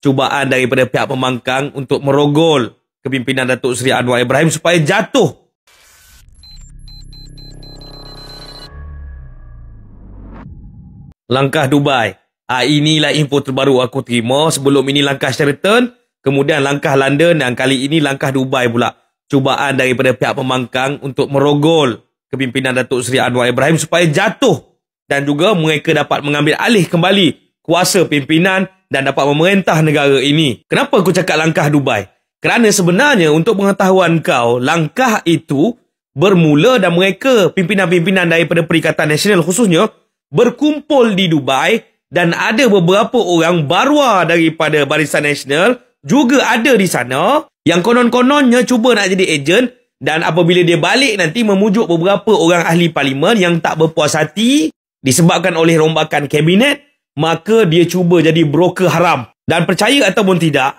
cubaan daripada pihak pembangkang untuk merogol kepimpinan Datuk Seri Anwar Ibrahim supaya jatuh Langkah Dubai. Ha, inilah info terbaru aku terima. Sebelum ini langkah Sheraton, kemudian langkah London dan kali ini langkah Dubai pula. Cubaan daripada pihak pembangkang untuk merogol kepimpinan Datuk Seri Anwar Ibrahim supaya jatuh dan juga mereka dapat mengambil alih kembali kuasa pimpinan dan dapat memerintah negara ini. Kenapa aku cakap langkah Dubai? Kerana sebenarnya untuk pengetahuan kau, langkah itu bermula dan mereka pimpinan-pimpinan daripada Perikatan Nasional khususnya berkumpul di Dubai dan ada beberapa orang barwa daripada Barisan Nasional juga ada di sana yang konon-kononnya cuba nak jadi ejen dan apabila dia balik nanti memujuk beberapa orang ahli parlimen yang tak berpuas hati disebabkan oleh rombakan kabinet maka dia cuba jadi broker haram. Dan percaya ataupun tidak,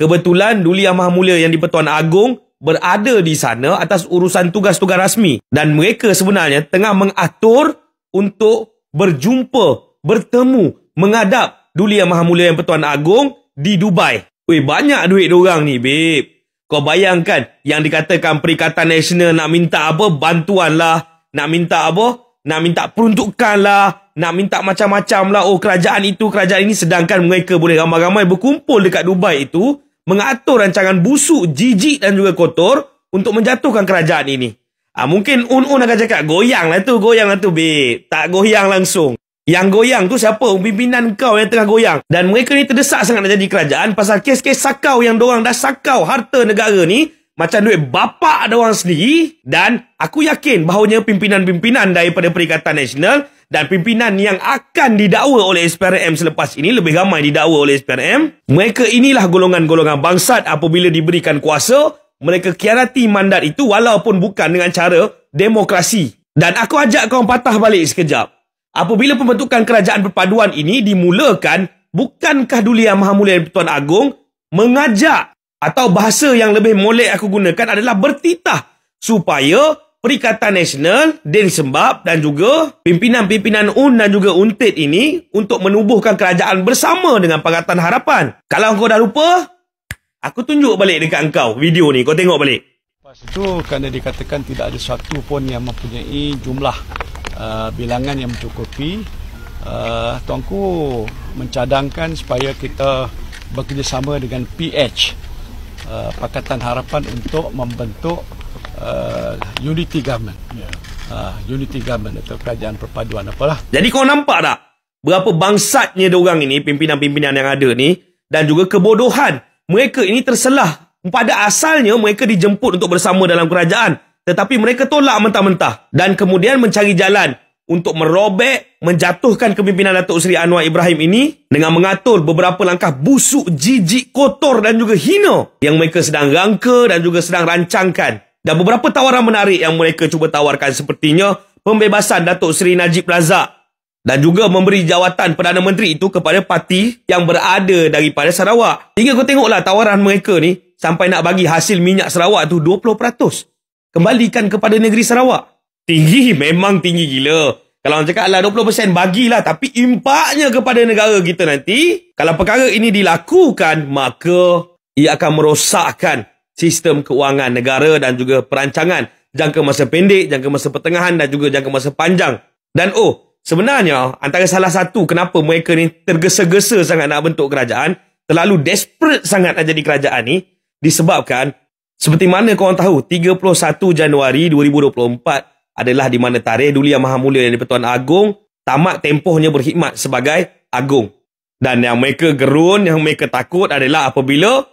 kebetulan Duli Yang Maha yang di-Pertuan Agong berada di sana atas urusan tugas-tugas rasmi. Dan mereka sebenarnya tengah mengatur untuk berjumpa, bertemu, mengadap Duli Yang Maha yang di-Pertuan Agong di Dubai. Weh, banyak duit diorang ni, babe. Kau bayangkan yang dikatakan Perikatan Nasional nak minta apa? Bantuan lah. Nak minta apa? Nak minta peruntukkan lah nak minta macam-macam lah oh kerajaan itu kerajaan ini sedangkan mereka boleh ramai-ramai berkumpul dekat Dubai itu mengatur rancangan busuk, jijik dan juga kotor untuk menjatuhkan kerajaan ini. Ah ha, mungkin Un Un akan cakap goyang lah tu, goyang lah tu babe. Tak goyang langsung. Yang goyang tu siapa? Pimpinan kau yang tengah goyang. Dan mereka ni terdesak sangat nak jadi kerajaan pasal kes-kes sakau yang dorang dah sakau harta negara ni macam duit bapak ada orang sendiri dan aku yakin bahawanya pimpinan-pimpinan daripada Perikatan Nasional dan pimpinan yang akan didakwa oleh SPRM selepas ini lebih ramai didakwa oleh SPRM mereka inilah golongan-golongan bangsat apabila diberikan kuasa mereka kianati mandat itu walaupun bukan dengan cara demokrasi dan aku ajak kau patah balik sekejap apabila pembentukan kerajaan perpaduan ini dimulakan bukankah Duli Yang Maha Mulia Tuan Agong mengajak atau bahasa yang lebih molek aku gunakan adalah bertitah supaya Perikatan Nasional Din Sembab dan juga pimpinan-pimpinan UN dan juga UNTED ini untuk menubuhkan kerajaan bersama dengan Pakatan Harapan. Kalau kau dah lupa, aku tunjuk balik dekat engkau video ni. Kau tengok balik. Lepas itu, kerana dikatakan tidak ada satu pun yang mempunyai jumlah uh, bilangan yang mencukupi, uh, Tuanku mencadangkan supaya kita bekerjasama dengan PH. Uh, Pakatan Harapan untuk membentuk uh, unity government. Yeah. Uh, unity government atau kerajaan perpaduan apalah. Jadi kau nampak tak berapa bangsatnya diorang ini, pimpinan-pimpinan yang ada ni dan juga kebodohan. Mereka ini terselah. Pada asalnya mereka dijemput untuk bersama dalam kerajaan. Tetapi mereka tolak mentah-mentah dan kemudian mencari jalan untuk merobek, menjatuhkan kepimpinan Datuk Seri Anwar Ibrahim ini dengan mengatur beberapa langkah busuk, jijik, kotor dan juga hina yang mereka sedang rangka dan juga sedang rancangkan. Dan beberapa tawaran menarik yang mereka cuba tawarkan sepertinya pembebasan Datuk Seri Najib Razak dan juga memberi jawatan Perdana Menteri itu kepada parti yang berada daripada Sarawak. Hingga kau tengoklah tawaran mereka ni sampai nak bagi hasil minyak Sarawak tu 20%. Kembalikan kepada negeri Sarawak. Tinggi memang tinggi gila. Kalau orang cakap lah 20% bagilah tapi impaknya kepada negara kita nanti kalau perkara ini dilakukan maka ia akan merosakkan sistem keuangan negara dan juga perancangan jangka masa pendek, jangka masa pertengahan dan juga jangka masa panjang. Dan oh, sebenarnya antara salah satu kenapa mereka ni tergesa-gesa sangat nak bentuk kerajaan, terlalu desperate sangat nak jadi kerajaan ni disebabkan seperti mana korang tahu 31 Januari 2024 adalah di mana tarikh Duli Yang Maha Mulia yang di-Pertuan Agong tamat tempohnya berkhidmat sebagai agung. Dan yang mereka gerun, yang mereka takut adalah apabila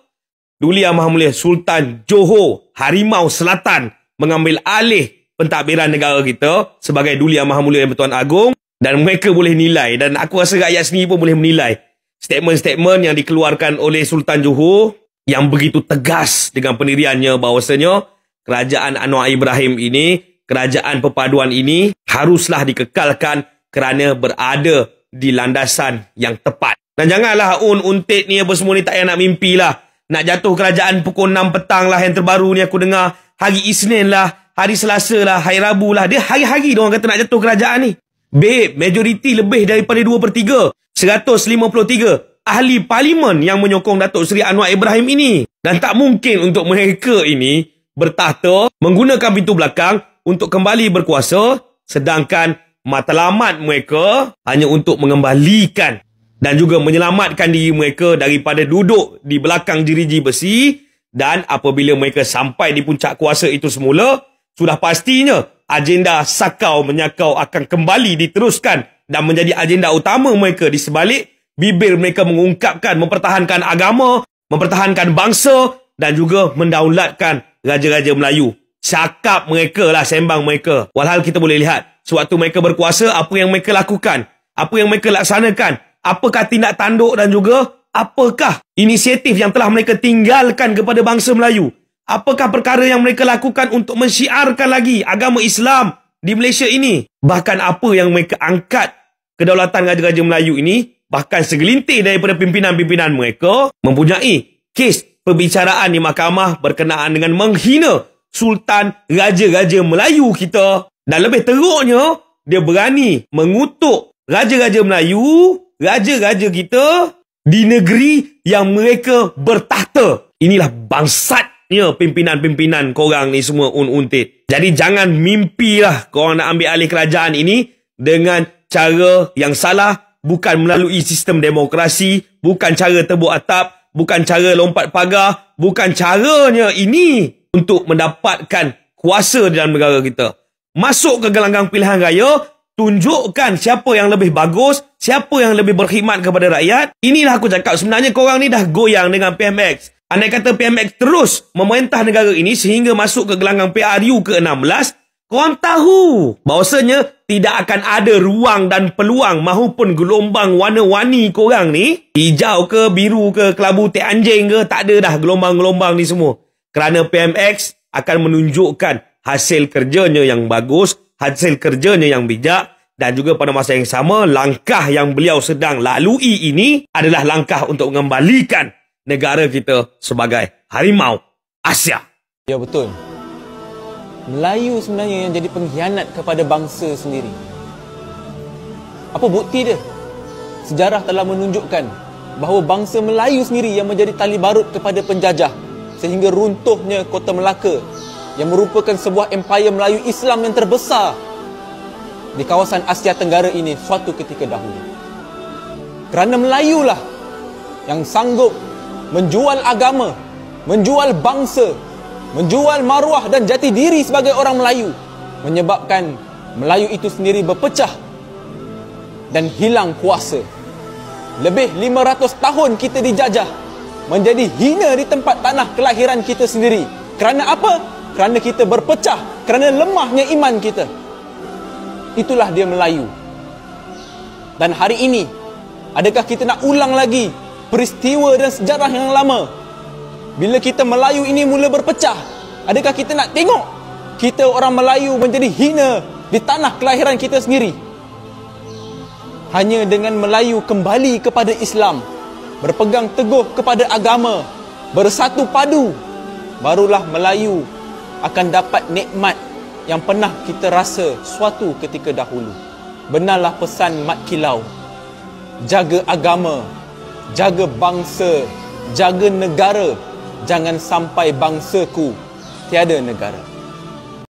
Duli Yang Maha Mulia Sultan Johor Harimau Selatan mengambil alih pentadbiran negara kita sebagai Duli Yang Maha Mulia di-Pertuan Agong dan mereka boleh nilai dan aku rasa rakyat sendiri pun boleh menilai statement-statement yang dikeluarkan oleh Sultan Johor yang begitu tegas dengan pendiriannya bahawasanya kerajaan Anwar Ibrahim ini kerajaan perpaduan ini haruslah dikekalkan kerana berada di landasan yang tepat. Dan janganlah un untik ni apa semua ni tak payah nak mimpilah, Nak jatuh kerajaan pukul 6 petang lah yang terbaru ni aku dengar. Hari Isnin lah, hari Selasa lah, hari Rabu lah. Dia hari-hari diorang kata nak jatuh kerajaan ni. Babe, majoriti lebih daripada 2 per 3. 153 ahli parlimen yang menyokong Datuk Seri Anwar Ibrahim ini. Dan tak mungkin untuk mereka ini bertahta menggunakan pintu belakang untuk kembali berkuasa sedangkan matlamat mereka hanya untuk mengembalikan dan juga menyelamatkan diri mereka daripada duduk di belakang jeriji besi dan apabila mereka sampai di puncak kuasa itu semula sudah pastinya agenda sakau menyakau akan kembali diteruskan dan menjadi agenda utama mereka di sebalik bibir mereka mengungkapkan mempertahankan agama mempertahankan bangsa dan juga mendaulatkan raja-raja Melayu cakap mereka lah, sembang mereka. Walhal kita boleh lihat, sewaktu mereka berkuasa, apa yang mereka lakukan? Apa yang mereka laksanakan? Apakah tindak tanduk dan juga apakah inisiatif yang telah mereka tinggalkan kepada bangsa Melayu? Apakah perkara yang mereka lakukan untuk mensyiarkan lagi agama Islam di Malaysia ini? Bahkan apa yang mereka angkat kedaulatan Raja-Raja Melayu ini? Bahkan segelintir daripada pimpinan-pimpinan mereka mempunyai kes perbicaraan di mahkamah berkenaan dengan menghina sultan raja-raja Melayu kita dan lebih teruknya dia berani mengutuk raja-raja Melayu, raja-raja kita di negeri yang mereka bertahta. Inilah bangsatnya pimpinan-pimpinan korang ni semua un-untit. Jadi jangan mimpilah korang nak ambil alih kerajaan ini dengan cara yang salah bukan melalui sistem demokrasi, bukan cara tebuk atap, bukan cara lompat pagar, bukan caranya ini untuk mendapatkan kuasa dalam negara kita. Masuk ke gelanggang pilihan raya, tunjukkan siapa yang lebih bagus, siapa yang lebih berkhidmat kepada rakyat. Inilah aku cakap, sebenarnya korang ni dah goyang dengan PMX. Andai kata PMX terus memerintah negara ini sehingga masuk ke gelanggang PRU ke-16, korang tahu bahawasanya tidak akan ada ruang dan peluang mahupun gelombang warna-warni korang ni, hijau ke, biru ke, kelabu tek anjing ke, tak ada dah gelombang-gelombang ni semua. Kerana PMX akan menunjukkan hasil kerjanya yang bagus, hasil kerjanya yang bijak dan juga pada masa yang sama langkah yang beliau sedang lalui ini adalah langkah untuk mengembalikan negara kita sebagai harimau Asia. Ya betul. Melayu sebenarnya yang jadi pengkhianat kepada bangsa sendiri. Apa bukti dia? Sejarah telah menunjukkan bahawa bangsa Melayu sendiri yang menjadi tali barut kepada penjajah sehingga runtuhnya Kota Melaka yang merupakan sebuah Empire Melayu Islam yang terbesar di kawasan Asia Tenggara ini suatu ketika dahulu. Kerana Melayulah yang sanggup menjual agama, menjual bangsa, menjual maruah dan jati diri sebagai orang Melayu menyebabkan Melayu itu sendiri berpecah dan hilang kuasa. Lebih 500 tahun kita dijajah menjadi hina di tempat tanah kelahiran kita sendiri. Kerana apa? Kerana kita berpecah. Kerana lemahnya iman kita. Itulah dia Melayu. Dan hari ini, adakah kita nak ulang lagi peristiwa dan sejarah yang lama? Bila kita Melayu ini mula berpecah, adakah kita nak tengok kita orang Melayu menjadi hina di tanah kelahiran kita sendiri? Hanya dengan Melayu kembali kepada Islam, berpegang teguh kepada agama, bersatu padu, barulah Melayu akan dapat nikmat yang pernah kita rasa suatu ketika dahulu. Benarlah pesan Mat Kilau. Jaga agama, jaga bangsa, jaga negara. Jangan sampai bangsaku tiada negara.